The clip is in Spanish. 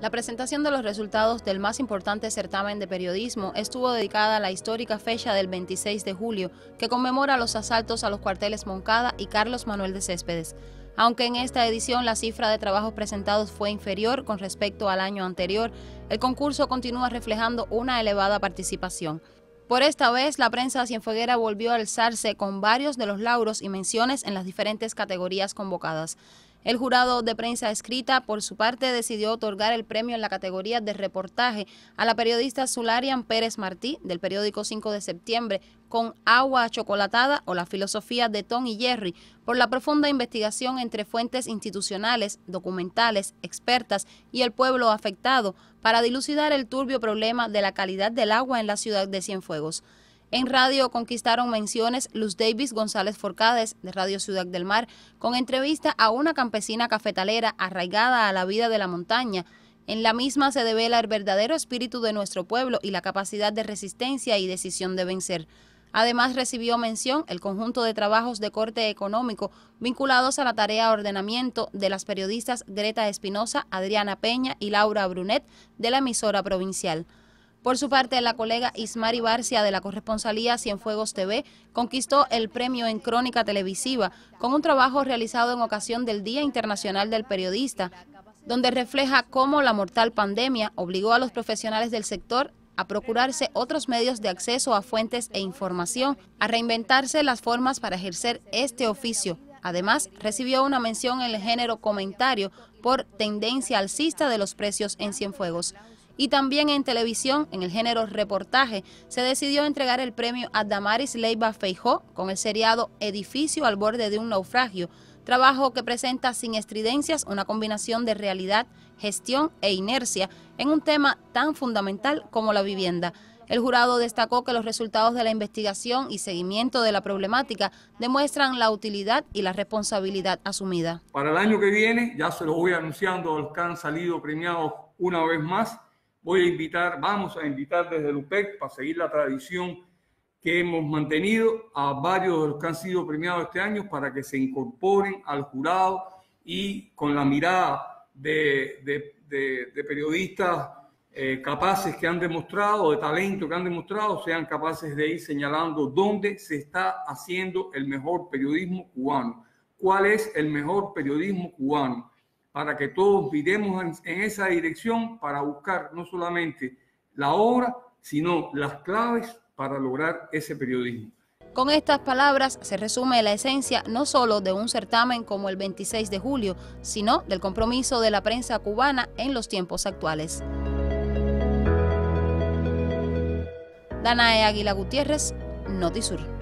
La presentación de los resultados del más importante certamen de periodismo estuvo dedicada a la histórica fecha del 26 de julio, que conmemora los asaltos a los cuarteles Moncada y Carlos Manuel de Céspedes. Aunque en esta edición la cifra de trabajos presentados fue inferior con respecto al año anterior, el concurso continúa reflejando una elevada participación. Por esta vez, la prensa cienfueguera volvió a alzarse con varios de los lauros y menciones en las diferentes categorías convocadas. El jurado de prensa escrita, por su parte, decidió otorgar el premio en la categoría de reportaje a la periodista Zularian Pérez Martí, del periódico 5 de septiembre, con Agua Chocolatada o la filosofía de Tom y Jerry, por la profunda investigación entre fuentes institucionales, documentales, expertas y el pueblo afectado para dilucidar el turbio problema de la calidad del agua en la ciudad de Cienfuegos. En radio conquistaron menciones Luz Davis González Forcades de Radio Ciudad del Mar con entrevista a una campesina cafetalera arraigada a la vida de la montaña. En la misma se devela el verdadero espíritu de nuestro pueblo y la capacidad de resistencia y decisión de vencer. Además recibió mención el conjunto de trabajos de corte económico vinculados a la tarea ordenamiento de las periodistas Greta Espinosa, Adriana Peña y Laura Brunet de la emisora provincial. Por su parte, la colega Ismari Barcia de la corresponsalía Cienfuegos TV conquistó el premio en Crónica Televisiva con un trabajo realizado en ocasión del Día Internacional del Periodista, donde refleja cómo la mortal pandemia obligó a los profesionales del sector a procurarse otros medios de acceso a fuentes e información, a reinventarse las formas para ejercer este oficio. Además, recibió una mención en el género comentario por tendencia alcista de los precios en Cienfuegos y también en televisión, en el género reportaje, se decidió entregar el premio a Damaris Leiva Feijó con el seriado Edificio al borde de un naufragio, trabajo que presenta sin estridencias una combinación de realidad, gestión e inercia en un tema tan fundamental como la vivienda. El jurado destacó que los resultados de la investigación y seguimiento de la problemática demuestran la utilidad y la responsabilidad asumida. Para el año que viene, ya se lo voy anunciando, los que han salido premiados una vez más, voy a invitar, vamos a invitar desde Lupec, para seguir la tradición que hemos mantenido a varios de los que han sido premiados este año para que se incorporen al jurado y con la mirada de, periodistas eh, capaces que han demostrado, de talento que han demostrado, sean capaces de ir señalando dónde se está haciendo el mejor periodismo cubano, cuál es el mejor periodismo cubano para que todos viremos en, esa dirección para buscar no solamente la obra, sino las claves para lograr ese periodismo. Con estas palabras se resume la esencia no solo de un certamen como el 26 de julio, sino del compromiso de la prensa cubana en los tiempos actuales. Danae Águila Gutiérrez, Notisur.